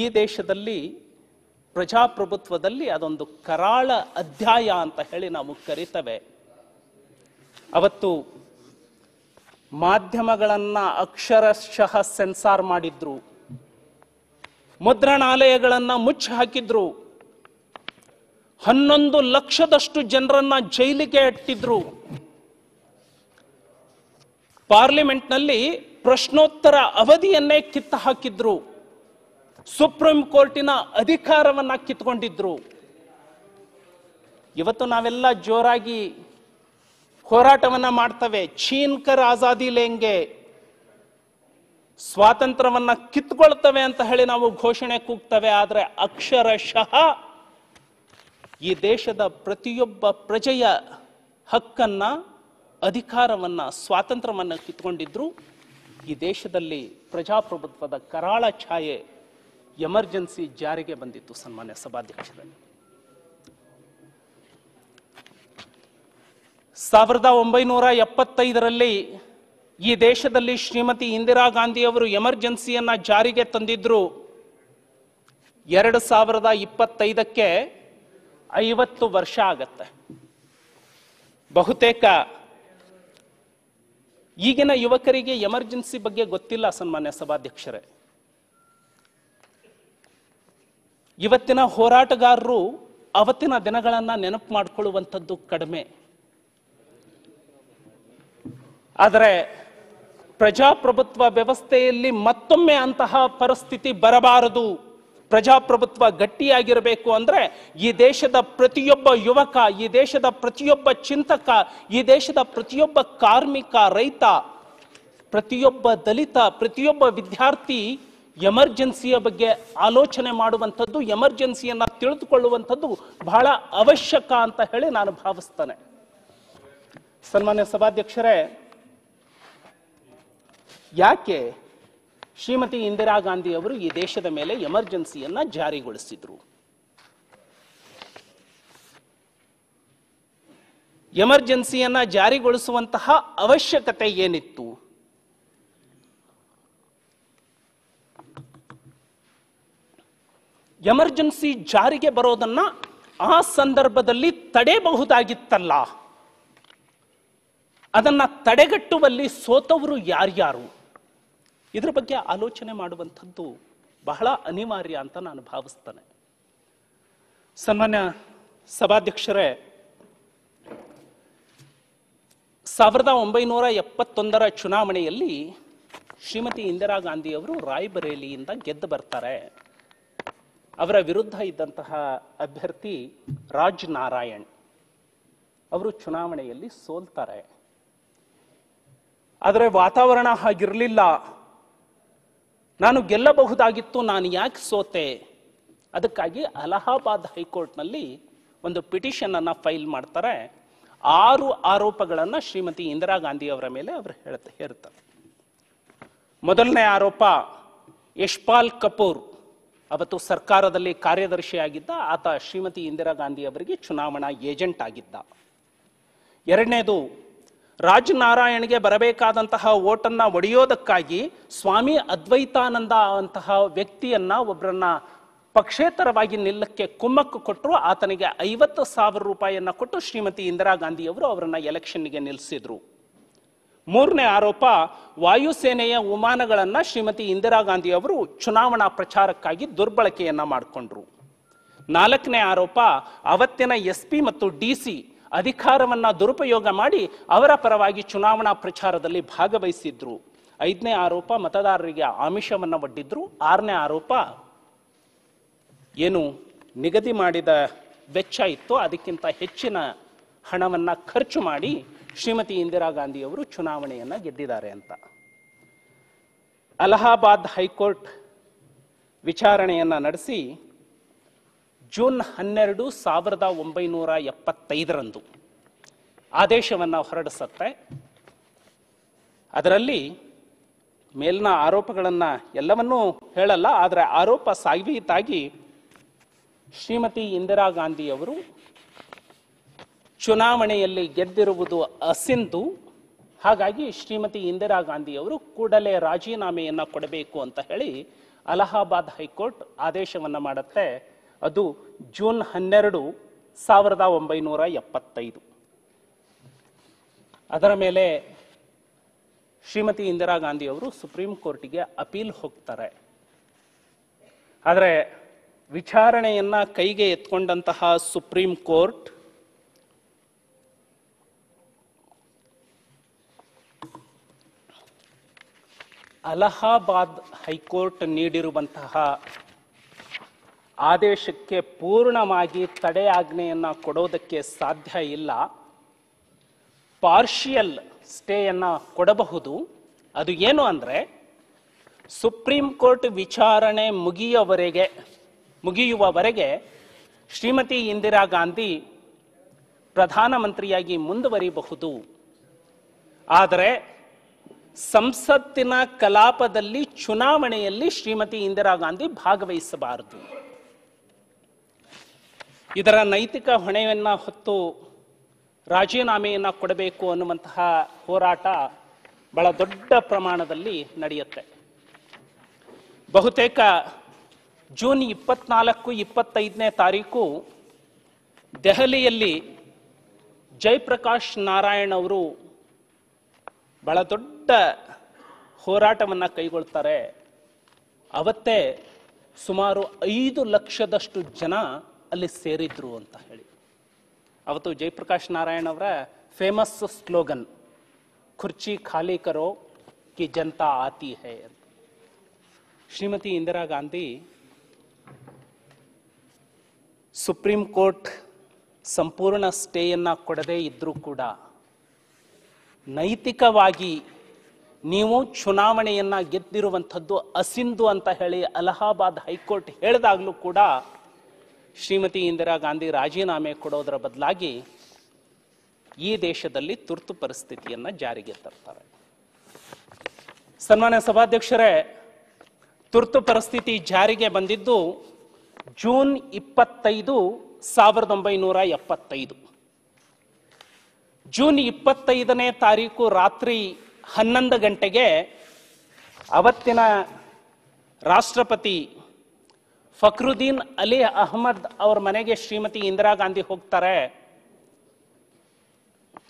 ಈ ದೇಶದಲ್ಲಿ ಪ್ರಜಾಪ್ರಭುತ್ವದಲ್ಲಿ ಅದೊಂದು ಕರಾಳ ಅಧ್ಯಾಯ ಅಂತ ಹೇಳಿ ನಾವು ಕರಿತವೆ ಅವತ್ತು ಮಾಧ್ಯಮಗಳನ್ನು ಅಕ್ಷರಶಃ ಸೆನ್ಸಾರ್ ಮಾಡಿದ್ರು ಮುದ್ರಣಾಲಯಗಳನ್ನು ಮುಚ್ಚಿ ಹಾಕಿದ್ರು ಹನ್ನೊಂದು ಲಕ್ಷದಷ್ಟು ಜನರನ್ನ ಜೈಲಿಗೆ ಇಟ್ಟಿದ್ರು ಪಾರ್ಲಿಮೆಂಟ್ನಲ್ಲಿ ಪ್ರಶ್ನೋತ್ತರ ಅವಧಿಯನ್ನೇ ಕಿತ್ತು ಹಾಕಿದ್ರು ಸುಪ್ರೀಂ ಕೋರ್ಟಿನ ಅಧಿಕಾರವನ್ನ ಕಿತ್ಕೊಂಡಿದ್ರು ಇವತ್ತು ನಾವೆಲ್ಲ ಜೋರಾಗಿ ಹೋರಾಟವನ್ನ ಮಾಡ್ತವೆ ಚೀನ್ಕರ್ ಆಜಾದಿ ಲೇಂಗೆ ಸ್ವಾತಂತ್ರ್ಯವನ್ನ ಕಿತ್ಕೊಳ್ತವೆ ಅಂತ ಹೇಳಿ ನಾವು ಘೋಷಣೆ ಕೂಗ್ತವೆ ಆದರೆ ಅಕ್ಷರಶಃ ಈ ದೇಶದ ಪ್ರತಿಯೊಬ್ಬ ಪ್ರಜೆಯ ಹಕ್ಕನ್ನ ಅಧಿಕಾರವನ್ನ ಸ್ವಾತಂತ್ರ್ಯವನ್ನ ಕಿತ್ಕೊಂಡಿದ್ರು ಈ ದೇಶದಲ್ಲಿ ಪ್ರಜಾಪ್ರಭುತ್ವದ ಕರಾಳ ಛಾಯೆ ಎಮರ್ಜೆನ್ಸಿ ಜಾರಿಗೆ ಬಂದಿತ್ತು ಸನ್ಮಾನ್ಯ ಸಭಾಧ್ಯಕ್ಷರಲ್ಲಿ ಸಾವಿರದ ಒಂಬೈನೂರ ಎಪ್ಪತ್ತೈದರಲ್ಲಿ ಈ ದೇಶದಲ್ಲಿ ಶ್ರೀಮತಿ ಇಂದಿರಾ ಗಾಂಧಿಯವರು ಎಮರ್ಜೆನ್ಸಿಯನ್ನು ಜಾರಿಗೆ ತಂದಿದ್ರು ಎರಡು ಸಾವಿರದ ಇಪ್ಪತ್ತೈದಕ್ಕೆ ಐವತ್ತು ವರ್ಷ ಆಗತ್ತೆ ಬಹುತೇಕ ಈಗಿನ ಯುವಕರಿಗೆ ಎಮರ್ಜೆನ್ಸಿ ಬಗ್ಗೆ ಗೊತ್ತಿಲ್ಲ ಸನ್ಮಾನ್ಯ ಸಭಾಧ್ಯಕ್ಷರೇ ಇವತ್ತಿನ ಹೋರಾಟಗಾರರು ಅವತ್ತಿನ ದಿನಗಳನ್ನು ನೆನಪು ಮಾಡಿಕೊಳ್ಳುವಂಥದ್ದು ಕಡಿಮೆ ಆದರೆ ಪ್ರಜಾಪ್ರಭುತ್ವ ವ್ಯವಸ್ಥೆಯಲ್ಲಿ ಮತ್ತೊಮ್ಮೆ ಅಂತಹ ಪರಿಸ್ಥಿತಿ ಬರಬಾರದು ಪ್ರಜಾಪ್ರಭುತ್ವ ಗಟ್ಟಿಯಾಗಿರಬೇಕು ಅಂದರೆ ಈ ದೇಶದ ಪ್ರತಿಯೊಬ್ಬ ಯುವಕ ಈ ದೇಶದ ಪ್ರತಿಯೊಬ್ಬ ಚಿಂತಕ ಈ ದೇಶದ ಪ್ರತಿಯೊಬ್ಬ ಕಾರ್ಮಿಕ ರೈತ ಪ್ರತಿಯೊಬ್ಬ ದಲಿತ ಪ್ರತಿಯೊಬ್ಬ ವಿದ್ಯಾರ್ಥಿ ಎಮರ್ಜೆನ್ಸಿಯ ಬಗ್ಗೆ ಆಲೋಚನೆ ಮಾಡುವಂಥದ್ದು ಎಮರ್ಜೆನ್ಸಿಯನ್ನು ತಿಳಿದುಕೊಳ್ಳುವಂಥದ್ದು ಬಹಳ ಅವಶ್ಯಕ ಅಂತ ಹೇಳಿ ನಾನು ಭಾವಿಸ್ತೇನೆ ಸನ್ಮಾನ್ಯ ಸಭಾಧ್ಯಕ್ಷರೇ ಯಾಕೆ ಶ್ರೀಮತಿ ಇಂದಿರಾ ಗಾಂಧಿ ಅವರು ಈ ದೇಶದ ಮೇಲೆ ಎಮರ್ಜೆನ್ಸಿಯನ್ನು ಜಾರಿಗೊಳಿಸಿದರು ಎಮರ್ಜೆನ್ಸಿಯನ್ನು ಜಾರಿಗೊಳಿಸುವಂತಹ ಅವಶ್ಯಕತೆ ಏನಿತ್ತು ಎಮರ್ಜೆನ್ಸಿ ಜಾರಿಗೆ ಬರೋದನ್ನ ಆ ಸಂದರ್ಭದಲ್ಲಿ ತಡೆಯಬಹುದಾಗಿತ್ತಲ್ಲ ಅದನ್ನ ತಡೆಗಟ್ಟುವಲ್ಲಿ ಸೋತವರು ಯಾರ್ಯಾರು ಇದರ ಬಗ್ಗೆ ಆಲೋಚನೆ ಮಾಡುವಂಥದ್ದು ಬಹಳ ಅನಿವಾರ್ಯ ಅಂತ ನಾನು ಭಾವಿಸ್ತೇನೆ ಸನ್ಮಾನ್ಯ ಸಭಾಧ್ಯಕ್ಷರೇ ಸಾವಿರದ ಒಂಬೈನೂರ ಎಪ್ಪತ್ತೊಂದರ ಚುನಾವಣೆಯಲ್ಲಿ ಶ್ರೀಮತಿ ಇಂದಿರಾ ಗಾಂಧಿಯವರು ರಾಯ್ಬರೇಲಿಯಿಂದ ಗೆದ್ದು ಬರ್ತಾರೆ ಅವರ ವಿರುದ್ಧ ಇದ್ದಂತಹ ಅಭ್ಯರ್ಥಿ ರಾಜ್ ನಾರಾಯಣ್ ಅವರು ಚುನಾವಣೆಯಲ್ಲಿ ಸೋಲ್ತಾರೆ ಆದರೆ ವಾತಾವರಣ ಹಾಗಿರಲಿಲ್ಲ ನಾನು ಗೆಲ್ಲಬಹುದಾಗಿತ್ತು ನಾನು ಯಾಕೆ ಸೋತೆ ಅದಕ್ಕಾಗಿ ಅಲಹಾಬಾದ್ ಹೈಕೋರ್ಟ್ನಲ್ಲಿ ಒಂದು ಪಿಟಿಷನ್ ಅನ್ನು ಫೈಲ್ ಮಾಡ್ತಾರೆ ಆರು ಆರೋಪಗಳನ್ನು ಶ್ರೀಮತಿ ಇಂದಿರಾ ಗಾಂಧಿ ಅವರ ಮೇಲೆ ಅವರು ಹೇಳ್ತಾ ಹೇರ್ತಾರೆ ಮೊದಲನೇ ಆರೋಪ ಯಶ್ಪಾಲ್ ಕಪೂರ್ ಅವತ್ತು ಸರ್ಕಾರದಲ್ಲಿ ಕಾರ್ಯದರ್ಶಿಯಾಗಿದ್ದ ಆತ ಶ್ರೀಮತಿ ಇಂದಿರಾ ಗಾಂಧಿ ಅವರಿಗೆ ಚುನಾವಣಾ ಏಜೆಂಟ್ ಆಗಿದ್ದ ಎರಡನೇದು ರಾಜನಾರಾಯಣ್ಗೆ ಬರಬೇಕಾದಂತಹ ಓಟನ್ನ ಒಡೆಯೋದಕ್ಕಾಗಿ ಸ್ವಾಮಿ ಅದ್ವೈತಾನಂದ ಅಂತಹ ವ್ಯಕ್ತಿಯನ್ನ ಒಬ್ಬರನ್ನ ಪಕ್ಷೇತರವಾಗಿ ನಿಲ್ಲಕ್ಕೆ ಕುಮ್ಮಕ್ಕು ಕೊಟ್ಟರು ಆತನಿಗೆ ಐವತ್ತು ಸಾವಿರ ರೂಪಾಯಿಯನ್ನ ಕೊಟ್ಟು ಶ್ರೀಮತಿ ಇಂದಿರಾ ಗಾಂಧಿಯವರು ಅವರನ್ನ ಎಲೆಕ್ಷನ್ಗೆ ನಿಲ್ಲಿಸಿದ್ರು ಮೂರನೇ ಆರೋಪ ವಾಯುಸೇನೆಯ ವಿಮಾನಗಳನ್ನು ಶ್ರೀಮತಿ ಇಂದಿರಾ ಅವರು ಚುನಾವಣಾ ಪ್ರಚಾರಕ್ಕಾಗಿ ದುರ್ಬಳಕೆಯನ್ನ ಮಾಡಿಕೊಂಡ್ರು ನಾಲ್ಕನೇ ಆರೋಪ ಅವತ್ತಿನ ಎಸ್ ಪಿ ಮತ್ತು ಡಿ ಸಿ ಅಧಿಕಾರವನ್ನ ದುರುಪಯೋಗ ಮಾಡಿ ಅವರ ಪರವಾಗಿ ಚುನಾವಣಾ ಪ್ರಚಾರದಲ್ಲಿ ಭಾಗವಹಿಸಿದ್ರು ಐದನೇ ಆರೋಪ ಮತದಾರರಿಗೆ ಆಮಿಷವನ್ನು ಒಡ್ಡಿದ್ರು ಆರನೇ ಆರೋಪ ಏನು ನಿಗದಿ ಮಾಡಿದ ವೆಚ್ಚ ಇತ್ತು ಅದಕ್ಕಿಂತ ಹೆಚ್ಚಿನ ಹಣವನ್ನು ಖರ್ಚು ಮಾಡಿ ಶ್ರೀಮತಿ ಇಂದಿರಾ ಗಾಂಧಿಯವರು ಚುನಾವಣೆಯನ್ನು ಗೆದ್ದಿದ್ದಾರೆ ಅಂತ ಅಲಹಾಬಾದ್ ಹೈಕೋರ್ಟ್ ವಿಚಾರಣೆಯನ್ನು ನಡೆಸಿ ಜೂನ್ ಹನ್ನೆರಡು ಸಾವಿರದ ಒಂಬೈನೂರ ಎಪ್ಪತ್ತೈದರಂದು ಆದೇಶವನ್ನು ಹೊರಡಿಸತ್ತೆ ಅದರಲ್ಲಿ ಮೇಲಿನ ಆರೋಪಗಳನ್ನು ಎಲ್ಲವನ್ನೂ ಹೇಳಲ್ಲ ಆದರೆ ಆರೋಪ ಸಾಬೀತಾಗಿ ಶ್ರೀಮತಿ ಇಂದಿರಾ ಗಾಂಧಿಯವರು ಚುನಾವಣೆಯಲ್ಲಿ ಗೆದ್ದಿರುವುದು ಅಸಿಂಧು ಹಾಗಾಗಿ ಶ್ರೀಮತಿ ಇಂದಿರಾ ಗಾಂಧಿಯವರು ಕೂಡಲೇ ರಾಜೀನಾಮೆಯನ್ನು ಕೊಡಬೇಕು ಅಂತ ಹೇಳಿ ಅಲಹಾಬಾದ್ ಹೈಕೋರ್ಟ್ ಆದೇಶವನ್ನು ಮಾಡುತ್ತೆ ಅದು ಜೂನ್ ಹನ್ನೆರಡು ಸಾವಿರದ ಒಂಬೈನೂರ ಎಪ್ಪತ್ತೈದು ಅದರ ಮೇಲೆ ಶ್ರೀಮತಿ ಇಂದಿರಾ ಗಾಂಧಿ ಅವರು ಸುಪ್ರೀಂ ಕೋರ್ಟಿಗೆ ಅಪೀಲ್ ಹೋಗ್ತಾರೆ ಆದರೆ ವಿಚಾರಣೆಯನ್ನು ಕೈಗೆ ಎತ್ಕೊಂಡಂತಹ ಸುಪ್ರೀಂ ಕೋರ್ಟ್ ಅಲಹಾಬಾದ್ ಹೈಕೋರ್ಟ್ ನೀಡಿರುವಂತಹ ಆದೇಶಕ್ಕೆ ಪೂರ್ಣವಾಗಿ ತಡೆಯಾಜ್ಞೆಯನ್ನು ಕೊಡೋದಕ್ಕೆ ಸಾಧ್ಯ ಇಲ್ಲ ಪಾರ್ಷಿಯಲ್ ಸ್ಟೇಯನ್ನು ಕೊಡಬಹುದು ಅದು ಏನು ಅಂದರೆ ಸುಪ್ರೀಂ ಕೋರ್ಟ್ ವಿಚಾರಣೆ ಮುಗಿಯವರೆಗೆ ಮುಗಿಯುವವರೆಗೆ ಶ್ರೀಮತಿ ಇಂದಿರಾ ಗಾಂಧಿ ಪ್ರಧಾನಮಂತ್ರಿಯಾಗಿ ಮುಂದುವರಿಬಹುದು ಆದರೆ ಸಂಸತ್ತಿನ ಕಲಾಪದಲ್ಲಿ ಚುನಾವಣೆಯಲ್ಲಿ ಶ್ರೀಮತಿ ಇಂದಿರಾ ಗಾಂಧಿ ಭಾಗವಹಿಸಬಾರದು ಇದರ ನೈತಿಕ ಹೊಣೆಯನ್ನು ಹೊತ್ತು ರಾಜೀನಾಮೆಯನ್ನು ಕೊಡಬೇಕು ಅನ್ನುವಂತಹ ಹೋರಾಟ ಬಹಳ ದೊಡ್ಡ ಪ್ರಮಾಣದಲ್ಲಿ ನಡೆಯುತ್ತೆ ಬಹುತೇಕ ಜೂನ್ ಇಪ್ಪತ್ನಾಲ್ಕು ಇಪ್ಪತ್ತೈದನೇ ತಾರೀಕು ದೆಹಲಿಯಲ್ಲಿ ಜಯಪ್ರಕಾಶ್ ನಾರಾಯಣ್ ಅವರು ಬಹಳ ದೊಡ್ಡ ಹೋರಾಟವನ್ನು ಕೈಗೊಳ್ತಾರೆ ಅವತ್ತೇ ಸುಮಾರು ಐದು ಲಕ್ಷದಷ್ಟು ಜನ ಅಲ್ಲಿ ಸೇರಿದ್ರು ಅಂತ ಹೇಳಿ ಅವತ್ತು ಜಯಪ್ರಕಾಶ್ ನಾರಾಯಣ್ ಅವರ ಫೇಮಸ್ ಸ್ಲೋಗನ್ ಖುರ್ಚಿ ಖಾಲಿ ಕರೋ ಕಿ ಜನತಾ ಆತಿ ಹೇ ಶ್ರೀಮತಿ ಇಂದಿರಾ ಗಾಂಧಿ ಸುಪ್ರೀಂ ಕೋರ್ಟ್ ಸಂಪೂರ್ಣ ಸ್ಟೇಯನ್ನು ಕೊಡದೇ ಇದ್ರೂ ಕೂಡ ನೈತಿಕವಾಗಿ ನೀವು ಚುನಾವಣೆಯನ್ನು ಗೆದ್ದಿರುವಂಥದ್ದು ಅಸಿಂಧು ಅಂತ ಹೇಳಿ ಅಲಹಾಬಾದ್ ಹೈಕೋರ್ಟ್ ಹೇಳಿದಾಗಲೂ ಕೂಡ ಶ್ರೀಮತಿ ಇಂದಿರಾ ಗಾಂಧಿ ರಾಜೀನಾಮೆ ಕೊಡೋದರ ಬದಲಾಗಿ ಈ ದೇಶದಲ್ಲಿ ತುರ್ತು ಪರಿಸ್ಥಿತಿಯನ್ನು ಜಾರಿಗೆ ತರ್ತಾರೆ ಸನ್ಮಾನ್ಯ ಸಭಾಧ್ಯಕ್ಷರೇ ತುರ್ತು ಪರಿಸ್ಥಿತಿ ಜಾರಿಗೆ ಬಂದಿದ್ದು ಜೂನ್ ಇಪ್ಪತ್ತೈದು ಸಾವಿರದ ಒಂಬೈನೂರ ಎಪ್ಪತ್ತೈದು ಜೂನ್ ಇಪ್ಪತ್ತೈದನೇ ತಾರೀಕು ರಾತ್ರಿ ಹನ್ನೊಂದು ಗಂಟೆಗೆ ಅವತ್ತಿನ ರಾಷ್ಟ್ರಪತಿ ಫಕ್ರುದ್ದೀನ್ ಅಲಿ ಅಹಮದ್ ಅವರ ಮನೆಗೆ ಶ್ರೀಮತಿ ಇಂದಿರಾ ಗಾಂಧಿ ಹೋಗ್ತಾರೆ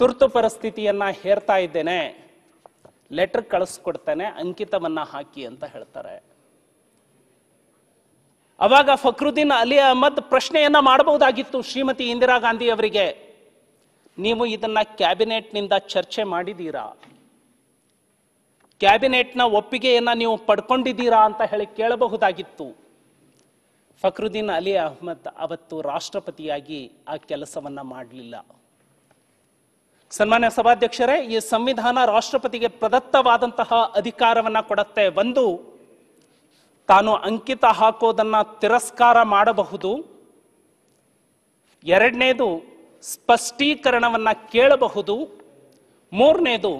ತುರ್ತು ಪರಿಸ್ಥಿತಿಯನ್ನು ಹೇರ್ತಾ ಇದ್ದೇನೆ ಲೆಟರ್ ಕಳಿಸ್ಕೊಡ್ತೇನೆ ಅಂಕಿತವನ್ನು ಹಾಕಿ ಅಂತ ಹೇಳ್ತಾರೆ ಅವಾಗ ಫಕ್ರುದ್ದೀನ್ ಅಲಿ ಅಹಮದ್ ಪ್ರಶ್ನೆಯನ್ನ ಮಾಡಬಹುದಾಗಿತ್ತು ಶ್ರೀಮತಿ ಇಂದಿರಾ ಗಾಂಧಿ ಅವರಿಗೆ ನೀವು ಇದನ್ನ ಕ್ಯಾಬಿನೆಟ್ನಿಂದ ಚರ್ಚೆ ಮಾಡಿದ್ದೀರಾ ಕ್ಯಾಬಿನೆಟ್ನ ಒಪ್ಪಿಗೆಯನ್ನು ನೀವು ಪಡ್ಕೊಂಡಿದ್ದೀರಾ ಅಂತ ಹೇಳಿ ಕೇಳಬಹುದಾಗಿತ್ತು ಫಕ್ರುದ್ದೀನ್ ಅಲಿ ಅಹ್ಮದ್ ಅವತ್ತು ರಾಷ್ಟ್ರಪತಿಯಾಗಿ ಆ ಕೆಲಸವನ್ನು ಮಾಡಲಿಲ್ಲ ಸನ್ಮಾನ್ಯ ಸಭಾಧ್ಯಕ್ಷರೇ ಈ ಸಂವಿಧಾನ ರಾಷ್ಟ್ರಪತಿಗೆ ಪ್ರದತ್ತವಾದಂತಹ ಅಧಿಕಾರವನ್ನು ಕೊಡತ್ತೆ ಒಂದು ತಾನು ಅಂಕಿತ ಹಾಕೋದನ್ನು ತಿರಸ್ಕಾರ ಮಾಡಬಹುದು ಎರಡನೇದು ಸ್ಪಷ್ಟೀಕರಣವನ್ನು ಕೇಳಬಹುದು ಮೂರನೇದು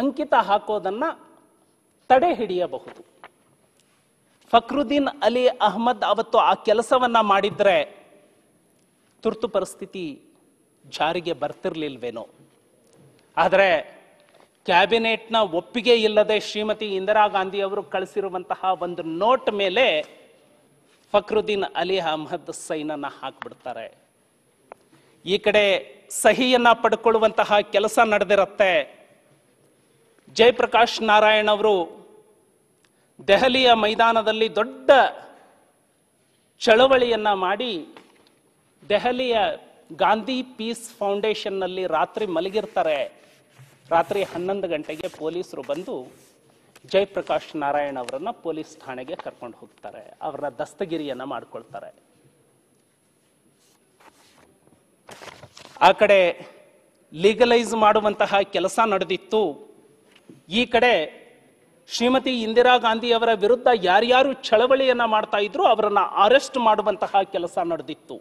ಅಂಕಿತ ಹಾಕೋದನ್ನ ತಡೆ ಹಿಡಿಯಬಹುದು ಫಕ್ರುದ್ದೀನ್ ಅಲಿ ಅಹಮದ್ ಅವತ್ತು ಆ ಕೆಲಸವನ್ನ ಮಾಡಿದ್ರೆ ತುರ್ತು ಪರಿಸ್ಥಿತಿ ಜಾರಿಗೆ ಬರ್ತಿರ್ಲಿಲ್ವೇನೋ ಆದರೆ ಕ್ಯಾಬಿನೆಟ್ನ ಒಪ್ಪಿಗೆ ಇಲ್ಲದೆ ಶ್ರೀಮತಿ ಇಂದಿರಾ ಗಾಂಧಿ ಅವರು ಕಳಿಸಿರುವಂತಹ ಒಂದು ನೋಟ್ ಮೇಲೆ ಫಕ್ರುದ್ದೀನ್ ಅಲಿ ಅಹಮದ್ ಸೈನನ್ನು ಹಾಕ್ಬಿಡ್ತಾರೆ ಈ ಕಡೆ ಸಹಿಯನ್ನ ಪಡ್ಕೊಳ್ಳುವಂತಹ ಕೆಲಸ ನಡೆದಿರುತ್ತೆ ಜಯಪ್ರಕಾಶ್ ನಾರಾಯಣ್ ಅವರು ದೆಹಲಿಯ ಮೈದಾನದಲ್ಲಿ ದೊಡ್ಡ ಚಳವಳಿಯನ್ನು ಮಾಡಿ ದೆಹಲಿಯ ಗಾಂಧಿ ಪೀಸ್ ಫೌಂಡೇಶನ್ನಲ್ಲಿ ರಾತ್ರಿ ಮಲಗಿರ್ತಾರೆ ರಾತ್ರಿ ಹನ್ನೊಂದು ಗಂಟೆಗೆ ಪೊಲೀಸರು ಬಂದು ಜಯಪ್ರಕಾಶ್ ನಾರಾಯಣ್ ಅವರನ್ನು ಪೊಲೀಸ್ ಠಾಣೆಗೆ ಕರ್ಕೊಂಡು ಹೋಗ್ತಾರೆ ಅವರನ್ನ ದಸ್ತಗಿರಿಯನ್ನು ಮಾಡಿಕೊಳ್ತಾರೆ ಆ ಕಡೆ ಲೀಗಲೈಸ್ ಮಾಡುವಂತಹ ಕೆಲಸ ನಡೆದಿತ್ತು ಈ ಕಡೆ ಶ್ರೀಮತಿ ಇಂದಿರಾ ಅವರ ವಿರುದ್ಧ ಯಾರ್ಯಾರು ಚಳವಳಿಯನ್ನ ಮಾಡ್ತಾ ಇದ್ರು ಅವರನ್ನ ಅರೆಸ್ಟ್ ಮಾಡುವಂತಹ ಕೆಲಸ ನಡೆದಿತ್ತು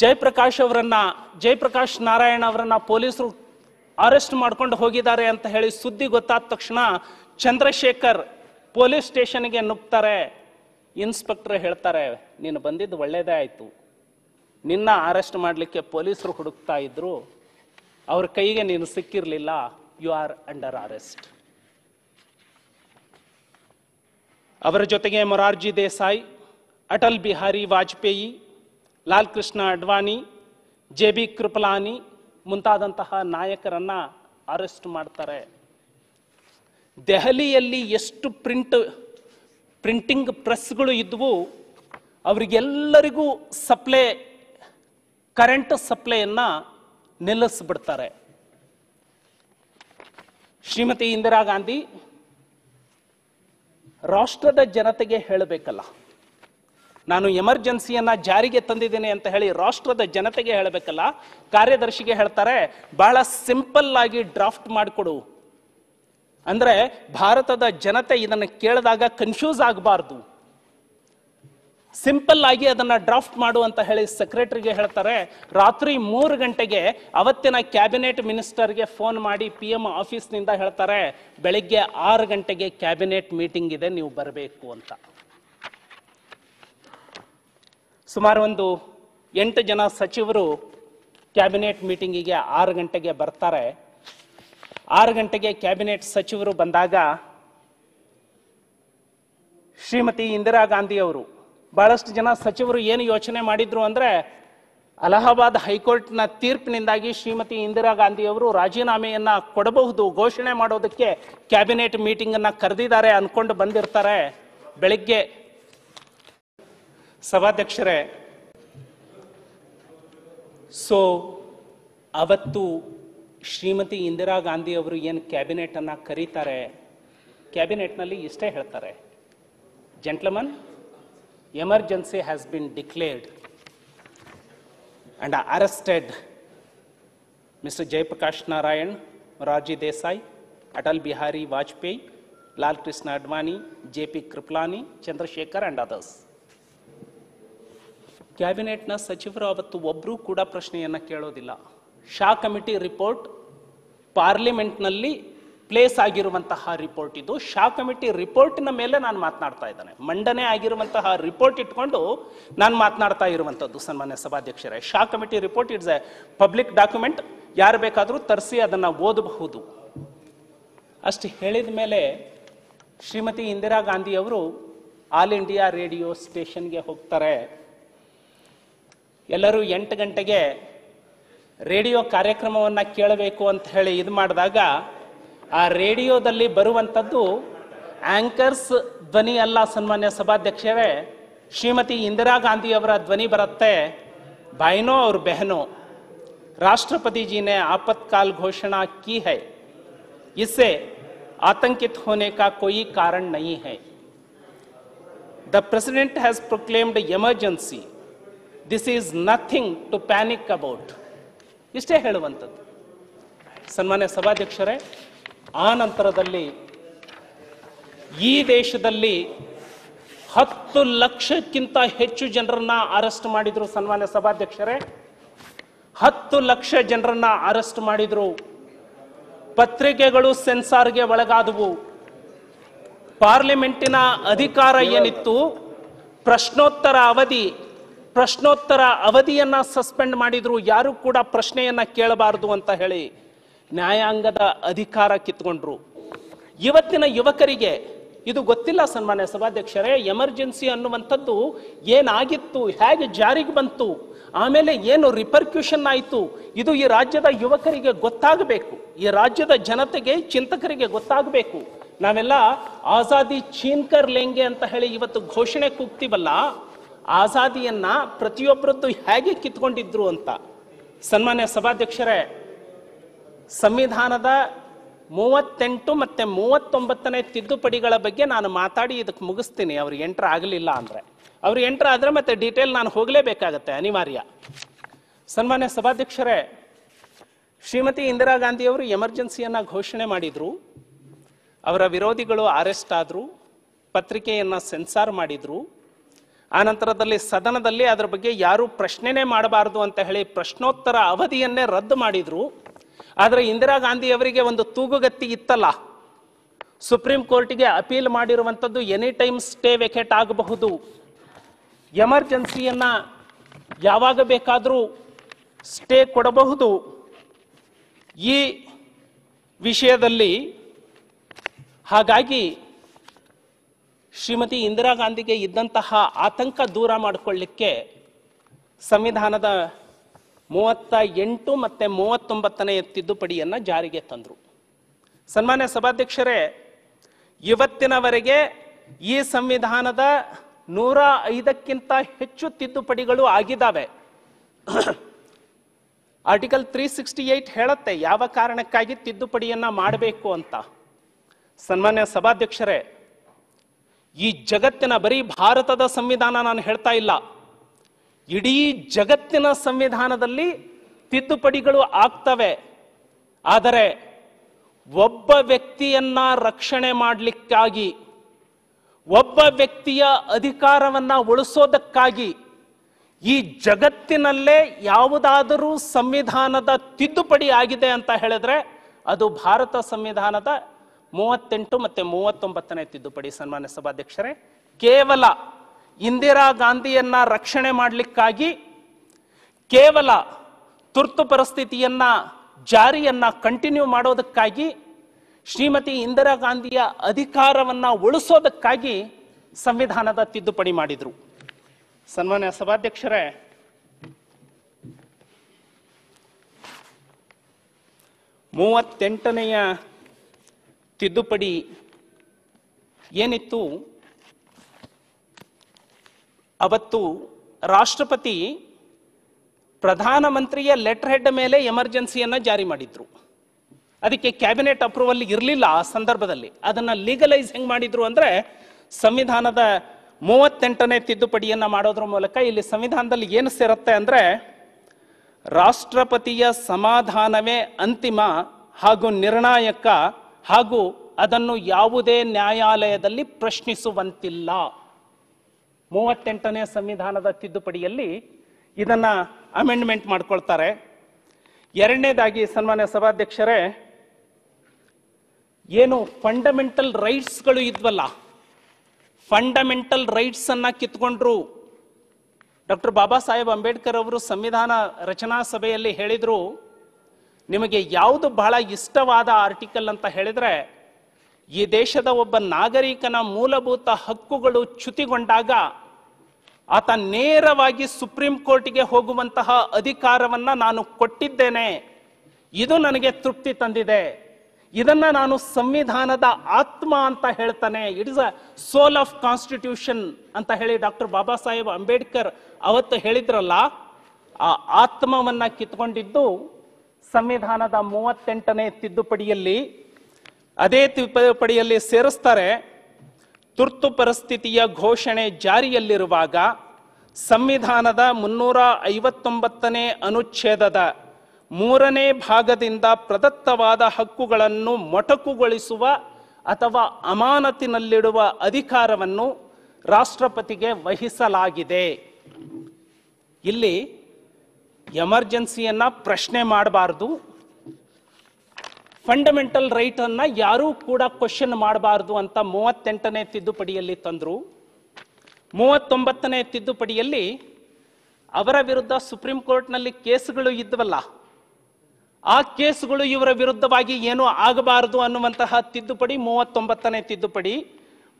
ಜಯಪ್ರಕಾಶ್ ಅವರನ್ನ ಜಯಪ್ರಕಾಶ್ ನಾರಾಯಣ ಅವರನ್ನ ಪೊಲೀಸರು ಅರೆಸ್ಟ್ ಮಾಡ್ಕೊಂಡು ಹೋಗಿದ್ದಾರೆ ಅಂತ ಹೇಳಿ ಸುದ್ದಿ ಗೊತ್ತಾದ ತಕ್ಷಣ ಚಂದ್ರಶೇಖರ್ ಪೊಲೀಸ್ ಸ್ಟೇಷನ್ಗೆ ನುಗ್ತಾರೆ ಇನ್ಸ್ಪೆಕ್ಟರ್ ಹೇಳ್ತಾರೆ ನೀನು ಬಂದಿದ್ದು ಒಳ್ಳೇದೇ ಆಯ್ತು ನಿನ್ನ ಅರೆಸ್ಟ್ ಮಾಡಲಿಕ್ಕೆ ಪೊಲೀಸರು ಹುಡುಕ್ತಾ ಇದ್ರು ಅವ್ರ ಕೈಗೆ ನೀನು ಸಿಕ್ಕಿರಲಿಲ್ಲ ಯು ಆರ್ ಅಂಡರ್ ಅರೆಸ್ಟ್ ಅವರ ಜೊತೆಗೆ ಮೊರಾರ್ಜಿ ದೇಸಾಯಿ ಅಟಲ್ ಬಿಹಾರಿ ವಾಜಪೇಯಿ ಲಾಲ್ ಕೃಷ್ಣ ಅಡ್ವಾಣಿ ಜೆ ಬಿ ಕೃಪಲಾನಿ ಮುಂತಾದಂತಹ ನಾಯಕರನ್ನ ಅರೆಸ್ಟ್ ಮಾಡ್ತಾರೆ ದೆಹಲಿಯಲ್ಲಿ ಎಷ್ಟು ಪ್ರಿಂಟ್ ಪ್ರಿಂಟಿಂಗ್ ಪ್ರೆಸ್ಗಳು ಇದ್ವು ಅವರಿಗೆಲ್ಲರಿಗೂ ಸಪ್ಲೈ ಕರೆಂಟ್ ಸಪ್ಲೈಯನ್ನು ನಿಲ್ಲಿಸ್ಬಿಡ್ತಾರೆ ಶ್ರೀಮತಿ ಇಂದಿರಾ ಗಾಂಧಿ ರಾಷ್ಟ್ರದ ಜನತೆಗೆ ಹೇಳಬೇಕಲ್ಲ ನಾನು ಎಮರ್ಜೆನ್ಸಿಯನ್ನ ಜಾರಿಗೆ ತಂದಿದ್ದೇನೆ ಅಂತ ಹೇಳಿ ರಾಷ್ಟ್ರದ ಜನತೆಗೆ ಹೇಳಬೇಕಲ್ಲ ಕಾರ್ಯದರ್ಶಿಗೆ ಹೇಳ್ತಾರೆ ಬಹಳ ಸಿಂಪಲ್ ಆಗಿ ಡ್ರಾಫ್ಟ್ ಮಾಡಿಕೊಡು ಅಂದ್ರೆ ಭಾರತದ ಜನತೆ ಇದನ್ನು ಕೇಳಿದಾಗ ಕನ್ಫ್ಯೂಸ್ ಆಗಬಾರ್ದು ಸಿಂಪಲ್ ಆಗಿ ಅದನ್ನ ಡ್ರಾಫ್ಟ್ ಮಾಡು ಅಂತ ಹೇಳಿ ಸೆಕ್ರೆಟರಿಗೆ ಹೇಳ್ತಾರೆ ರಾತ್ರಿ ಮೂರು ಗಂಟೆಗೆ ಅವತ್ತಿನ ಕ್ಯಾಬಿನೆಟ್ ಮಿನಿಸ್ಟರ್ಗೆ ಫೋನ್ ಮಾಡಿ ಪಿ ಎಂ ಆಫೀಸ್ನಿಂದ ಹೇಳ್ತಾರೆ ಬೆಳಿಗ್ಗೆ ಆರು ಗಂಟೆಗೆ ಕ್ಯಾಬಿನೆಟ್ ಮೀಟಿಂಗ್ ಇದೆ ನೀವು ಬರಬೇಕು ಅಂತ ಸುಮಾರು ಒಂದು ಎಂಟು ಜನ ಸಚಿವರು ಕ್ಯಾಬಿನೆಟ್ ಮೀಟಿಂಗಿಗೆ ಆರು ಗಂಟೆಗೆ ಬರ್ತಾರೆ ಆರು ಗಂಟೆಗೆ ಕ್ಯಾಬಿನೆಟ್ ಸಚಿವರು ಬಂದಾಗ ಶ್ರೀಮತಿ ಇಂದಿರಾ ಗಾಂಧಿ ಅವರು ಭಾಳಷ್ಟು ಜನ ಸಚಿವರು ಏನು ಯೋಚನೆ ಮಾಡಿದ್ರು ಅಂದರೆ ಅಲಹಾಬಾದ್ ಹೈಕೋರ್ಟ್ನ ತೀರ್ಪಿನಿಂದಾಗಿ ಶ್ರೀಮತಿ ಇಂದಿರಾ ಗಾಂಧಿಯವರು ರಾಜೀನಾಮೆಯನ್ನು ಕೊಡಬಹುದು ಘೋಷಣೆ ಮಾಡೋದಕ್ಕೆ ಕ್ಯಾಬಿನೆಟ್ ಮೀಟಿಂಗನ್ನು ಕರೆದಿದ್ದಾರೆ ಅಂದ್ಕೊಂಡು ಬಂದಿರ್ತಾರೆ ಬೆಳಗ್ಗೆ ಸಭಾಧ್ಯಕ್ಷರೇ ಸೊ ಅವತ್ತು ಶ್ರೀಮತಿ ಇಂದಿರಾ ಗಾಂಧಿ ಅವರು ಏನು ಕ್ಯಾಬಿನೆಟನ್ನು ಕರೀತಾರೆ ಕ್ಯಾಬಿನೆಟ್ನಲ್ಲಿ ಇಷ್ಟೇ ಹೇಳ್ತಾರೆ gentleman emergency has been declared and arrested Mr. Jayaprakash Narayan, Raji Desai, Atal Bihari Vajpayee, Lal Krishna Advani, J.P. Kriplani, Chandrasekhar and others. na ಕ್ಯಾಬಿನೆಟ್ನ ಸಚಿವರು ಅವತ್ತು ಒಬ್ಬರೂ ಕೂಡ ಪ್ರಶ್ನೆಯನ್ನು ಕೇಳೋದಿಲ್ಲ committee report parliament nalli. Place ಆಗಿರುವಂತಹ ರಿಪೋರ್ಟ್ ಇದು ಶಾ ಕಮಿಟಿ ರಿಪೋರ್ಟ್ನ ಮೇಲೆ ನಾನು ಮಾತನಾಡ್ತಾ ಇದ್ದೇನೆ ಮಂಡನೆ ಆಗಿರುವಂತಹ ರಿಪೋರ್ಟ್ ಇಟ್ಕೊಂಡು ನಾನು ಮಾತನಾಡ್ತಾ ಇರುವಂಥದ್ದು ಸನ್ಮಾನ್ಯ ಸಭಾಧ್ಯಕ್ಷರೇ Shah committee report it's a public document ಯಾರು ಬೇಕಾದರೂ ತರಿಸಿ ಅದನ್ನು ಓದಬಹುದು ಅಷ್ಟು ಹೇಳಿದ ಮೇಲೆ ಶ್ರೀಮತಿ ಇಂದಿರಾ ಗಾಂಧಿಯವರು ಆಲ್ ಇಂಡಿಯಾ ರೇಡಿಯೋ ಸ್ಟೇಷನ್ಗೆ ಹೋಗ್ತಾರೆ ಎಲ್ಲರೂ ಎಂಟು ಗಂಟೆಗೆ ರೇಡಿಯೋ ಕಾರ್ಯಕ್ರಮವನ್ನು ಕೇಳಬೇಕು ಅಂತ ಹೇಳಿ ಇದು ಮಾಡಿದಾಗ ಆ ರೇಡಿಯೋದಲ್ಲಿ ಬರುವಂತದ್ದು ಆಂಕರ್ಸ್ ಧ್ವನಿ ಅಲ್ಲ ಆ ಸನ್ಮಾನ್ಯ ಸಭಾಧ್ಯಕ್ಷರೇ ಶ್ರೀಮತಿ ಇಂದಿರಾ ಗಾಂಧಿ ಅವರ ಧ್ವನಿ ಬರುತ್ತೆ ಬಾಯಿನೋ ಅವರ بہನೋ ರಾಷ್ಟ್ರಪತಿ ಜೀ نے ಆಪತ್ಕಾಲ ಘೋಷಣಾ ಕೀ ಹೈ इससे आतंकित होने का कोई कारण नहीं है the president has proclaimed emergency this is nothing to panic about ಇಷ್ಟೇ ಹೇಳುವಂತದ್ದು ಸನ್ಮಾನ್ಯ ಸಭಾಧ್ಯಕ್ಷರೇ ಆ ನಂತರದಲ್ಲಿ ಈ ದೇಶದಲ್ಲಿ ಹತ್ತು ಲಕ್ಷಕ್ಕಿಂತ ಹೆಚ್ಚು ಜನರನ್ನ ಅರೆಸ್ಟ್ ಮಾಡಿದ್ರು ಸನ್ಮಾನ್ಯ ಸಭಾಧ್ಯಕ್ಷರೇ ಹತ್ತು ಲಕ್ಷ ಜನರನ್ನ ಅರೆಸ್ಟ್ ಮಾಡಿದ್ರು ಪತ್ರಿಕೆಗಳು ಸೆನ್ಸಾರ್ಗೆ ಒಳಗಾದವು ಪಾರ್ಲಿಮೆಂಟಿನ ಅಧಿಕಾರ ಏನಿತ್ತು ಪ್ರಶ್ನೋತ್ತರ ಅವಧಿ ಪ್ರಶ್ನೋತ್ತರ ಅವಧಿಯನ್ನ ಸಸ್ಪೆಂಡ್ ಮಾಡಿದ್ರು ಯಾರು ಕೂಡ ಪ್ರಶ್ನೆಯನ್ನ ಕೇಳಬಾರದು ಅಂತ ಹೇಳಿ ನ್ಯಾಯಾಂಗದ ಅಧಿಕಾರ ಕಿತ್ಕೊಂಡ್ರು ಇವತ್ತಿನ ಯುವಕರಿಗೆ ಇದು ಗೊತ್ತಿಲ್ಲ ಸನ್ಮಾನ್ಯ ಸಭಾಧ್ಯಕ್ಷರೇ ಎಮರ್ಜೆನ್ಸಿ ಅನ್ನುವಂಥದ್ದು ಏನಾಗಿತ್ತು ಹೇಗೆ ಜಾರಿಗೆ ಬಂತು ಆಮೇಲೆ ಏನು ರಿಪರ್ಕ್ಯೂಷನ್ ಆಯಿತು ಇದು ಈ ರಾಜ್ಯದ ಯುವಕರಿಗೆ ಗೊತ್ತಾಗಬೇಕು ಈ ರಾಜ್ಯದ ಜನತೆಗೆ ಚಿಂತಕರಿಗೆ ಗೊತ್ತಾಗಬೇಕು ನಾವೆಲ್ಲ ಆಜಾದಿ ಚೀನ್ಕರ್ ಲೆಂಗೆ ಅಂತ ಹೇಳಿ ಇವತ್ತು ಘೋಷಣೆ ಕೂಗ್ತೀವಲ್ಲ ಆಜಾದಿಯನ್ನ ಪ್ರತಿಯೊಬ್ಬರದ್ದು ಹೇಗೆ ಕಿತ್ಕೊಂಡಿದ್ರು ಅಂತ ಸನ್ಮಾನ್ಯ ಸಭಾಧ್ಯಕ್ಷರೇ ಸಂವಿಧಾನದ ಮೂವತ್ತೆಂಟು ಮತ್ತು ಮೂವತ್ತೊಂಬತ್ತನೇ ತಿದ್ದುಪಡಿಗಳ ಬಗ್ಗೆ ನಾನು ಮಾತಾಡಿ ಇದಕ್ಕೆ ಮುಗಿಸ್ತೀನಿ ಅವ್ರು ಎಂಟ್ರ್ ಆಗಲಿಲ್ಲ ಅಂದರೆ ಅವ್ರು ಎಂಟ್ರ್ ಆದರೆ ಮತ್ತೆ ಡೀಟೇಲ್ ನಾನು ಹೋಗಲೇಬೇಕಾಗತ್ತೆ ಅನಿವಾರ್ಯ ಸನ್ಮಾನ್ಯ ಸಭಾಧ್ಯಕ್ಷರೇ ಶ್ರೀಮತಿ ಇಂದಿರಾ ಗಾಂಧಿಯವರು ಎಮರ್ಜೆನ್ಸಿಯನ್ನು ಘೋಷಣೆ ಮಾಡಿದರು ಅವರ ವಿರೋಧಿಗಳು ಅರೆಸ್ಟ್ ಆದರು ಪತ್ರಿಕೆಯನ್ನು ಸೆನ್ಸಾರ್ ಮಾಡಿದರು ಆ ನಂತರದಲ್ಲಿ ಸದನದಲ್ಲಿ ಅದರ ಬಗ್ಗೆ ಯಾರೂ ಪ್ರಶ್ನೆನೇ ಮಾಡಬಾರದು ಅಂತ ಹೇಳಿ ಪ್ರಶ್ನೋತ್ತರ ಅವಧಿಯನ್ನೇ ರದ್ದು ಮಾಡಿದರು ಆದರೆ ಇಂದಿರಾ ಗಾಂಧಿ ಅವರಿಗೆ ಒಂದು ತೂಗುಗತ್ತಿ ಇತ್ತಲ್ಲ ಸುಪ್ರೀಂ ಕೋರ್ಟಿಗೆ ಅಪೀಲ್ ಮಾಡಿರುವಂಥದ್ದು ಎನಿ ಟೈಮ್ ಸ್ಟೇ ವೆಕೆಟ್ ಆಗಬಹುದು ಎಮರ್ಜೆನ್ಸಿಯನ್ನು ಯಾವಾಗ ಬೇಕಾದರೂ ಸ್ಟೇ ಕೊಡಬಹುದು ಈ ವಿಷಯದಲ್ಲಿ ಹಾಗಾಗಿ ಶ್ರೀಮತಿ ಇಂದಿರಾ ಗಾಂಧಿಗೆ ಇದ್ದಂತಹ ಆತಂಕ ದೂರ ಮಾಡಿಕೊಳ್ಳಿಕ್ಕೆ ಸಂವಿಧಾನದ ಮೂವತ್ತ ಎಂಟು ಮತ್ತು ಮೂವತ್ತೊಂಬತ್ತನೇ ತಿದ್ದುಪಡಿಯನ್ನು ಜಾರಿಗೆ ತಂದರು ಸನ್ಮಾನ್ಯ ಸಭಾಧ್ಯಕ್ಷರೇ ಇವತ್ತಿನವರೆಗೆ ಈ ಸಂವಿಧಾನದ ನೂರ ಐದಕ್ಕಿಂತ ಹೆಚ್ಚು ತಿದ್ದುಪಡಿಗಳು ಆಗಿದ್ದಾವೆ ಆರ್ಟಿಕಲ್ ತ್ರೀ ಸಿಕ್ಸ್ಟಿ ಏಯ್ಟ್ ಹೇಳುತ್ತೆ ಯಾವ ಕಾರಣಕ್ಕಾಗಿ ತಿದ್ದುಪಡಿಯನ್ನು ಮಾಡಬೇಕು ಅಂತ ಸನ್ಮಾನ್ಯ ಸಭಾಧ್ಯಕ್ಷರೇ ಈ ಜಗತ್ತಿನ ಬರೀ ಭಾರತದ ಸಂವಿಧಾನ ನಾನು ಹೇಳ್ತಾ ಇಲ್ಲ ಇಡೀ ಜಗತ್ತಿನ ಸಂವಿಧಾನದಲ್ಲಿ ತಿದ್ದುಪಡಿಗಳು ಆಗ್ತವೆ ಆದರೆ ಒಬ್ಬ ವ್ಯಕ್ತಿಯನ್ನ ರಕ್ಷಣೆ ಮಾಡಲಿಕ್ಕಾಗಿ ಒಬ್ಬ ವ್ಯಕ್ತಿಯ ಅಧಿಕಾರವನ್ನು ಉಳಿಸೋದಕ್ಕಾಗಿ ಈ ಜಗತ್ತಿನಲ್ಲೇ ಯಾವುದಾದರೂ ಸಂವಿಧಾನದ ತಿದ್ದುಪಡಿ ಆಗಿದೆ ಅಂತ ಹೇಳಿದ್ರೆ ಅದು ಭಾರತ ಸಂವಿಧಾನದ ಮೂವತ್ತೆಂಟು ಮತ್ತು ಮೂವತ್ತೊಂಬತ್ತನೇ ತಿದ್ದುಪಡಿ ಸನ್ಮಾನ್ಯ ಸಭಾಧ್ಯಕ್ಷರೇ ಕೇವಲ ಇಂದಿರಾ ಗಾಂಧಿಯನ್ನ ರಕ್ಷಣೆ ಮಾಡಲಿಕ್ಕಾಗಿ ಕೇವಲ ತುರ್ತು ಪರಿಸ್ಥಿತಿಯನ್ನ ಜಾರಿಯನ್ನ ಕಂಟಿನ್ಯೂ ಮಾಡೋದಕ್ಕಾಗಿ ಶ್ರೀಮತಿ ಇಂದಿರಾ ಗಾಂಧಿಯ ಅಧಿಕಾರವನ್ನು ಉಳಿಸೋದಕ್ಕಾಗಿ ಸಂವಿಧಾನದ ತಿದ್ದುಪಡಿ ಮಾಡಿದರು ಸನ್ಮಾನ್ಯ ಸಭಾಧ್ಯಕ್ಷರೇ ಮೂವತ್ತೆಂಟನೆಯ ತಿದ್ದುಪಡಿ ಏನಿತ್ತು ಅವತ್ತು ರಾಷ್ಟ್ರಪತಿ ಪ್ರಧಾನಮಂತ್ರಿಯ ಲೆಟರ್ ಹೆಡ್ ಮೇಲೆ ಎಮರ್ಜೆನ್ಸಿಯನ್ನು ಜಾರಿ ಮಾಡಿದ್ರು ಅದಕ್ಕೆ ಕ್ಯಾಬಿನೆಟ್ ಅಪ್ರೂವಲ್ ಇರಲಿಲ್ಲ ಆ ಸಂದರ್ಭದಲ್ಲಿ ಅದನ್ನು ಲೀಗಲೈಸ್ ಹೆಂಗೆ ಮಾಡಿದ್ರು ಅಂದರೆ ಸಂವಿಧಾನದ ಮೂವತ್ತೆಂಟನೇ ತಿದ್ದುಪಡಿಯನ್ನು ಮಾಡೋದ್ರ ಮೂಲಕ ಇಲ್ಲಿ ಸಂವಿಧಾನದಲ್ಲಿ ಏನು ಸೇರುತ್ತೆ ಅಂದರೆ ರಾಷ್ಟ್ರಪತಿಯ ಸಮಾಧಾನವೇ ಅಂತಿಮ ಹಾಗೂ ನಿರ್ಣಾಯಕ ಹಾಗೂ ಅದನ್ನು ಯಾವುದೇ ನ್ಯಾಯಾಲಯದಲ್ಲಿ ಪ್ರಶ್ನಿಸುವಂತಿಲ್ಲ ಮೂವತ್ತೆಂಟನೇ ಸಂವಿಧಾನದ ತಿದ್ದುಪಡಿಯಲ್ಲಿ ಇದನ್ನು ಅಮೆಂಡ್ಮೆಂಟ್ ಮಾಡ್ಕೊಳ್ತಾರೆ ಎರಡನೇದಾಗಿ ಸನ್ಮಾನ್ಯ ಸಭಾಧ್ಯಕ್ಷರೇ ಏನು ಫಂಡಮೆಂಟಲ್ ರೈಟ್ಸ್ಗಳು ಇದ್ವಲ್ಲ ಫಂಡಮೆಂಟಲ್ ರೈಟ್ಸ್ ಅನ್ನ ಕಿತ್ಕೊಂಡ್ರು ಡಾಕ್ಟರ್ ಬಾಬಾ ಸಾಹೇಬ್ ಅಂಬೇಡ್ಕರ್ ಅವರು ಸಂವಿಧಾನ ರಚನಾ ಸಭೆಯಲ್ಲಿ ಹೇಳಿದರು ನಿಮಗೆ ಯಾವುದು ಬಹಳ ಇಷ್ಟವಾದ ಆರ್ಟಿಕಲ್ ಅಂತ ಹೇಳಿದ್ರೆ ಈ ದೇಶದ ಒಬ್ಬ ನಾಗರಿಕನ ಮೂಲಭೂತ ಹಕ್ಕುಗಳು ಚ್ಯುತಿಗೊಂಡಾಗ ಆತ ನೇರವಾಗಿ ಸುಪ್ರೀಂ ಕೋರ್ಟ್ಗೆ ಹೋಗುವಂತಹ ಅಧಿಕಾರವನ್ನ ನಾನು ಕೊಟ್ಟಿದ್ದೇನೆ ಇದು ನನಗೆ ತೃಪ್ತಿ ತಂದಿದೆ ಇದನ್ನ ನಾನು ಸಂವಿಧಾನದ ಆತ್ಮ ಅಂತ ಹೇಳ್ತಾನೆ it is a soul of constitution ಅಂತ ಹೇಳಿ ಡಾಕ್ಟರ್ ಬಾಬಾ ಸಾಹೇಬ್ ಅಂಬೇಡ್ಕರ್ ಅವತ್ತು ಹೇಳಿದ್ರಲ್ಲ ಆ ಆತ್ಮವನ್ನ ಕಿತ್ಕೊಂಡಿದ್ದು ಸಂವಿಧಾನದ ಮೂವತ್ತೆಂಟನೇ ತಿದ್ದುಪಡಿಯಲ್ಲಿ ಅದೇ ತಿದ್ದುಪಡಿಯಲ್ಲಿ ಸೇರಿಸ್ತಾರೆ ತುರ್ತು ಪರಿಸ್ಥಿತಿಯ ಘೋಷಣೆ ಜಾರಿಯಲ್ಲಿರುವಾಗ ಸಂವಿಧಾನದ ಮುನ್ನೂರ ಐವತ್ತೊಂಬತ್ತನೇ ಅನುಚ್ಛೇದದ ಮೂರನೇ ಭಾಗದಿಂದ ಪ್ರದತ್ತವಾದ ಹಕ್ಕುಗಳನ್ನು ಮೊಟಕುಗೊಳಿಸುವ ಅಥವಾ ಅಮಾನತಿನಲ್ಲಿಡುವ ಅಧಿಕಾರವನ್ನು ರಾಷ್ಟ್ರಪತಿಗೆ ವಹಿಸಲಾಗಿದೆ ಇಲ್ಲಿ ಎಮರ್ಜೆನ್ಸಿಯನ್ನು ಪ್ರಶ್ನೆ ಮಾಡಬಾರ್ದು ಫಂಡಮೆಂಟಲ್ ರೈಟನ್ನು ಯಾರೂ ಕೂಡ ಕ್ವಶನ್ ಮಾಡಬಾರ್ದು ಅಂತ ಮೂವತ್ತೆಂಟನೇ ತಿದ್ದುಪಡಿಯಲ್ಲಿ ತಂದರು ಮೂವತ್ತೊಂಬತ್ತನೇ ತಿದ್ದುಪಡಿಯಲ್ಲಿ ಅವರ ವಿರುದ್ಧ ಸುಪ್ರೀಂ ಕೋರ್ಟ್ನಲ್ಲಿ ಕೇಸುಗಳು ಇದ್ದವಲ್ಲ ಆ ಕೇಸುಗಳು ಇವರ ವಿರುದ್ಧವಾಗಿ ಏನೂ ಆಗಬಾರದು ಅನ್ನುವಂತಹ ತಿದ್ದುಪಡಿ ಮೂವತ್ತೊಂಬತ್ತನೇ ತಿದ್ದುಪಡಿ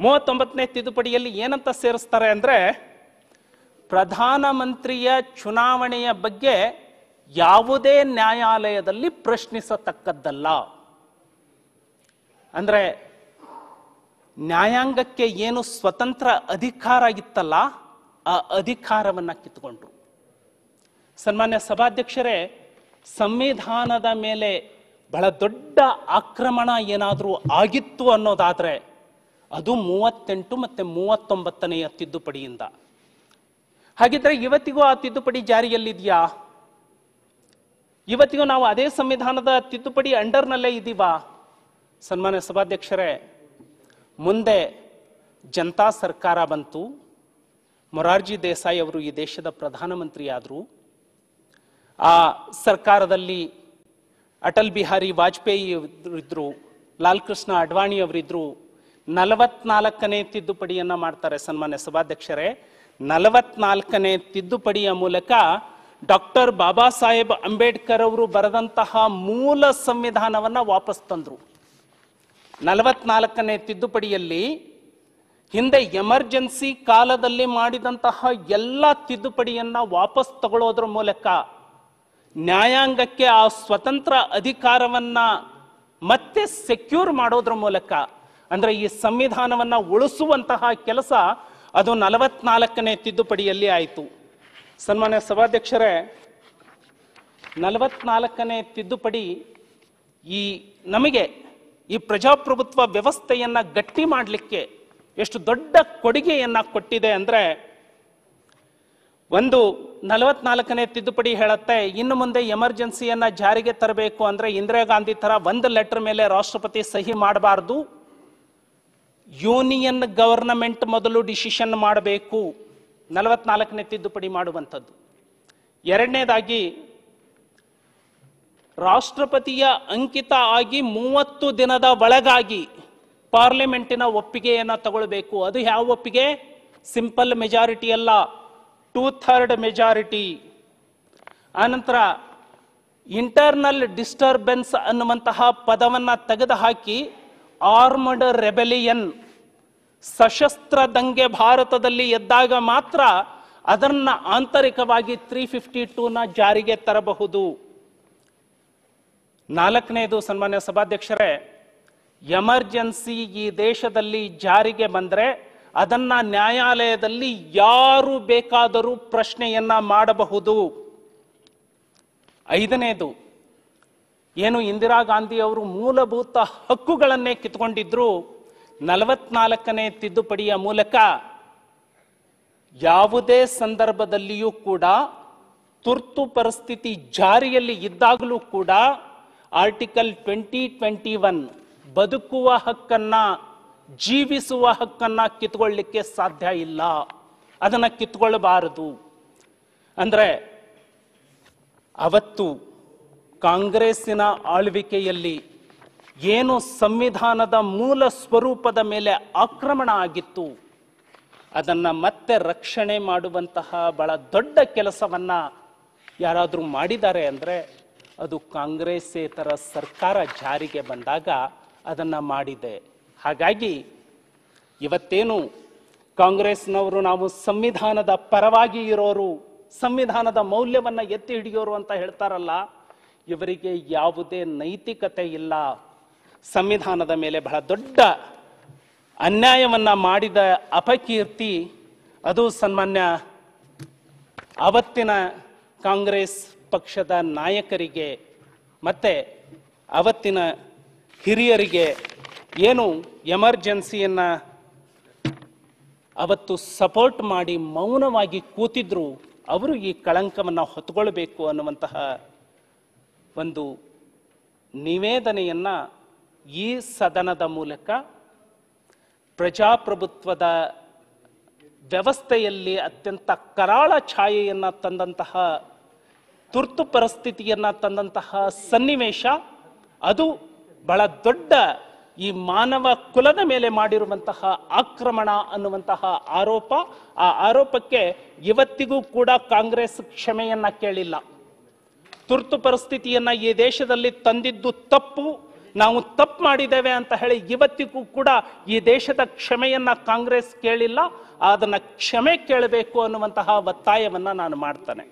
ಮೂವತ್ತೊಂಬತ್ತನೇ ತಿದ್ದುಪಡಿಯಲ್ಲಿ ಏನಂತ ಸೇರಿಸ್ತಾರೆ ಅಂದರೆ ಪ್ರಧಾನಮಂತ್ರಿಯ ಚುನಾವಣೆಯ ಬಗ್ಗೆ ಯಾವುದೇ ನ್ಯಾಯಾಲಯದಲ್ಲಿ ಪ್ರಶ್ನಿಸತಕ್ಕದ್ದಲ್ಲ ಅಂದರೆ ನ್ಯಾಯಾಂಗಕ್ಕೆ ಏನು ಸ್ವತಂತ್ರ ಅಧಿಕಾರ ಇತ್ತಲ್ಲ ಆ ಅಧಿಕಾರವನ್ನು ಕಿತ್ಕೊಂಡ್ರು ಸನ್ಮಾನ್ಯ ಸಭಾಧ್ಯಕ್ಷರೇ ಸಂವಿಧಾನದ ಮೇಲೆ ಬಹಳ ದೊಡ್ಡ ಆಕ್ರಮಣ ಏನಾದರೂ ಆಗಿತ್ತು ಅನ್ನೋದಾದರೆ ಅದು ಮೂವತ್ತೆಂಟು ಮತ್ತು ಮೂವತ್ತೊಂಬತ್ತನೆಯ ತಿದ್ದುಪಡಿಯಿಂದ ಹಾಗಿದ್ರೆ ಇವತ್ತಿಗೂ ಆ ತಿದ್ದುಪಡಿ ಜಾರಿಯಲ್ಲಿದೆಯಾ ಇವತ್ತಿಗೂ ನಾವು ಅದೇ ಸಂವಿಧಾನದ ತಿದ್ದುಪಡಿ ಅಂಡರ್ನಲ್ಲೇ ಇದ್ದೀವ ಸನ್ಮಾನ್ಯ ಸಭಾಧ್ಯಕ್ಷರೇ ಮುಂದೆ ಜನತಾ ಸರ್ಕಾರ ಬಂತು ಮೊರಾರ್ಜಿ ದೇಸಾಯಿ ಅವರು ಈ ದೇಶದ ಪ್ರಧಾನಮಂತ್ರಿ ಆದರು ಆ ಸರ್ಕಾರದಲ್ಲಿ ಅಟಲ್ ಬಿಹಾರಿ ವಾಜಪೇಯಿ ಇದ್ರು ಲಾಲ್ ಕೃಷ್ಣ ಅಡ್ವಾಣಿ ಅವರಿದ್ರು ನಲವತ್ನಾಲ್ಕನೇ ತಿದ್ದುಪಡಿಯನ್ನು ಮಾಡ್ತಾರೆ ಸನ್ಮಾನ್ಯ ಸಭಾಧ್ಯಕ್ಷರೇ ನಲವತ್ನಾಲ್ಕನೇ ತಿದ್ದುಪಡಿಯ ಮೂಲಕ ಡಾಕ್ಟರ್ ಬಾಬಾ ಸಾಹೇಬ್ ಅಂಬೇಡ್ಕರ್ ಅವರು ಬರೆದಂತಹ ಮೂಲ ಸಂವಿಧಾನವನ್ನು ವಾಪಸ್ ತಂದರು ನಲವತ್ನಾಲ್ಕನೇ ತಿದ್ದುಪಡಿಯಲ್ಲಿ ಹಿಂದೆ ಎಮರ್ಜೆನ್ಸಿ ಕಾಲದಲ್ಲಿ ಮಾಡಿದಂತಹ ಎಲ್ಲ ತಿದ್ದುಪಡಿಯನ್ನು ವಾಪಸ್ ತಗೊಳ್ಳೋದ್ರ ಮೂಲಕ ನ್ಯಾಯಾಂಗಕ್ಕೆ ಆ ಸ್ವತಂತ್ರ ಅಧಿಕಾರವನ್ನು ಮತ್ತೆ ಸೆಕ್ಯೂರ್ ಮಾಡೋದ್ರ ಮೂಲಕ ಅಂದರೆ ಈ ಸಂವಿಧಾನವನ್ನು ಉಳಿಸುವಂತಹ ಕೆಲಸ ಅದು ನಲವತ್ನಾಲ್ಕನೇ ತಿದ್ದುಪಡಿಯಲ್ಲಿ ಆಯಿತು ಸನ್ಮಾನ್ಯ ಸಭಾಧ್ಯಕ್ಷರೇ ನಲವತ್ನಾಲ್ಕನೇ ತಿದ್ದುಪಡಿ ಈ ನಮಗೆ ಈ ಪ್ರಜಾಪ್ರಭುತ್ವ ವ್ಯವಸ್ಥೆಯನ್ನು ಗಟ್ಟಿ ಮಾಡಲಿಕ್ಕೆ ಎಷ್ಟು ದೊಡ್ಡ ಕೊಡುಗೆಯನ್ನು ಕೊಟ್ಟಿದೆ ಅಂದರೆ ಒಂದು ನಲವತ್ನಾಲ್ಕನೇ ತಿದ್ದುಪಡಿ ಹೇಳುತ್ತೆ ಇನ್ನು ಮುಂದೆ ಎಮರ್ಜೆನ್ಸಿಯನ್ನು ಜಾರಿಗೆ ತರಬೇಕು ಅಂದರೆ ಇಂದಿರಾ ಗಾಂಧಿ ಥರ ಒಂದು ಲೆಟರ್ ಮೇಲೆ ರಾಷ್ಟ್ರಪತಿ ಸಹಿ ಮಾಡಬಾರ್ದು ಯೂನಿಯನ್ ಗವರ್ನಮೆಂಟ್ ಮೊದಲು ಡಿಸಿಷನ್ ಮಾಡಬೇಕು ನಲವತ್ನಾಲ್ಕನೇ ತಿದ್ದುಪಡಿ ಮಾಡುವಂಥದ್ದು ಎರಡನೇದಾಗಿ ರಾಷ್ಟ್ರಪತಿಯ ಅಂಕಿತ ಆಗಿ ಮೂವತ್ತು ದಿನದ ಒಳಗಾಗಿ ಪಾರ್ಲಿಮೆಂಟಿನ ಒಪ್ಪಿಗೆಯನ್ನು ತಗೊಳ್ಬೇಕು ಅದು ಯಾವ ಒಪ್ಪಿಗೆ ಸಿಂಪಲ್ ಮೆಜಾರಿಟಿ ಅಲ್ಲ ಟೂ ಥರ್ಡ್ ಮೆಜಾರಿಟಿ ಆನಂತರ ಇಂಟರ್ನಲ್ ಡಿಸ್ಟರ್ಬೆನ್ಸ್ ಅನ್ನುವಂತಹ ಪದವನ್ನು ತೆಗೆದುಹಾಕಿ ಆರ್ಮಡ್ ರೆಬೆಲಿಯನ್ ಸಶಸ್ತ್ರ ದಂಗೆ ಭಾರತದಲ್ಲಿ ಎದ್ದಾಗ ಮಾತ್ರ ಅದನ್ನ ಆಂತರಿಕವಾಗಿ ತ್ರೀ ಫಿಫ್ಟಿ ಟೂನ ಜಾರಿಗೆ ತರಬಹುದು ನಾಲ್ಕನೇದು ಸನ್ಮಾನ್ಯ ಸಭಾಧ್ಯಕ್ಷರೇ ಎಮರ್ಜೆನ್ಸಿ ಈ ದೇಶದಲ್ಲಿ ಜಾರಿಗೆ ಬಂದರೆ ಅದನ್ನ ನ್ಯಾಯಾಲಯದಲ್ಲಿ ಯಾರು ಬೇಕಾದರೂ ಪ್ರಶ್ನೆಯನ್ನ ಮಾಡಬಹುದು ಐದನೇದು ಏನು ಇಂದಿರಾ ಗಾಂಧಿ ಅವರು ಮೂಲಭೂತ ಹಕ್ಕುಗಳನ್ನೇ ಕಿತ್ಕೊಂಡಿದ್ರು ನಲವತ್ನಾಲ್ಕನೇ ತಿದ್ದುಪಡಿಯ ಮೂಲಕ ಯಾವುದೇ ಸಂದರ್ಭದಲ್ಲಿಯೂ ಕೂಡ ತುರ್ತು ಪರಿಸ್ಥಿತಿ ಜಾರಿಯಲ್ಲಿ ಇದ್ದಾಗಲೂ ಕೂಡ ಆರ್ಟಿಕಲ್ ಟ್ವೆಂಟಿ ಟ್ವೆಂಟಿ ಒನ್ ಬದುಕುವ ಹಕ್ಕನ್ನು ಜೀವಿಸುವ ಹಕ್ಕನ್ನು ಕಿತ್ಕೊಳ್ಳಿಕ್ಕೆ ಸಾಧ್ಯ ಇಲ್ಲ ಅದನ್ನು ಕಿತ್ಕೊಳ್ಳಬಾರದು ಅಂದರೆ ಅವತ್ತು ಕಾಂಗ್ರೆಸ್ಸಿನ ಆಳ್ವಿಕೆಯಲ್ಲಿ ಏನು ಸಂವಿಧಾನದ ಮೂಲ ಸ್ವರೂಪದ ಮೇಲೆ ಆಕ್ರಮಣ ಆಗಿತ್ತು ಅದನ್ನು ಮತ್ತೆ ರಕ್ಷಣೆ ಮಾಡುವಂತಹ ಬಹಳ ದೊಡ್ಡ ಕೆಲಸವನ್ನು ಯಾರಾದರೂ ಮಾಡಿದ್ದಾರೆ ಅಂದರೆ ಅದು ಕಾಂಗ್ರೆಸ್ಸೇತರ ಸರ್ಕಾರ ಜಾರಿಗೆ ಬಂದಾಗ ಅದನ್ನು ಮಾಡಿದೆ ಹಾಗಾಗಿ ಇವತ್ತೇನು ಕಾಂಗ್ರೆಸ್ನವರು ನಾವು ಸಂವಿಧಾನದ ಪರವಾಗಿ ಇರೋರು ಸಂವಿಧಾನದ ಮೌಲ್ಯವನ್ನು ಎತ್ತಿ ಹಿಡಿಯೋರು ಅಂತ ಹೇಳ್ತಾರಲ್ಲ ಇವರಿಗೆ ಯಾವುದೇ ನೈತಿಕತೆ ಇಲ್ಲ ಸಂವಿಧಾನದ ಮೇಲೆ ಬಹಳ ದೊಡ್ಡ ಅನ್ಯಾಯವನ್ನು ಮಾಡಿದ ಅಪಕೀರ್ತಿ ಅದು ಸನ್ಮಾನ್ಯ ಅವತ್ತಿನ ಕಾಂಗ್ರೆಸ್ ಪಕ್ಷದ ನಾಯಕರಿಗೆ ಮತ್ತು ಅವತ್ತಿನ ಹಿರಿಯರಿಗೆ ಏನು ಎಮರ್ಜೆನ್ಸಿಯನ್ನು ಅವತ್ತು ಸಪೋರ್ಟ್ ಮಾಡಿ ಮೌನವಾಗಿ ಕೂತಿದ್ರು ಅವರು ಈ ಕಳಂಕವನ್ನು ಹೊತ್ಕೊಳ್ಬೇಕು ಅನ್ನುವಂತಹ ಒಂದು ನಿವೇದನೆಯನ್ನು ಈ ಸದನದ ಮೂಲಕ ಪ್ರಜಾಪ್ರಭುತ್ವದ ವ್ಯವಸ್ಥೆಯಲ್ಲಿ ಅತ್ಯಂತ ಕರಾಳ ಛಾಯೆಯನ್ನು ತಂದಂತಹ ತುರ್ತು ಪರಿಸ್ಥಿತಿಯನ್ನು ತಂದಂತಹ ಸನ್ನಿವೇಶ ಅದು ಬಹಳ ದೊಡ್ಡ ಈ ಮಾನವ ಕುಲದ ಮೇಲೆ ಮಾಡಿರುವಂತಹ ಆಕ್ರಮಣ ಅನ್ನುವಂತಹ ಆರೋಪ ಆ ಆರೋಪಕ್ಕೆ ಇವತ್ತಿಗೂ ಕೂಡ ಕಾಂಗ್ರೆಸ್ ಕ್ಷಮೆಯನ್ನ ಕೇಳಿಲ್ಲ ತುರ್ತು ಪರಿಸ್ಥಿತಿಯನ್ನ ಈ ದೇಶದಲ್ಲಿ ತಂದಿದ್ದು ತಪ್ಪು ನಾವು ತಪ್ಪು ಮಾಡಿದ್ದೇವೆ ಅಂತ ಹೇಳಿ ಇವತ್ತಿಗೂ ಕೂಡ ಈ ದೇಶದ ಕ್ಷಮೆಯನ್ನು ಕಾಂಗ್ರೆಸ್ ಕೇಳಿಲ್ಲ ಅದನ್ನು ಕ್ಷಮೆ ಕೇಳಬೇಕು ಅನ್ನುವಂತಹ ಒತ್ತಾಯವನ್ನು ನಾನು ಮಾಡ್ತೇನೆ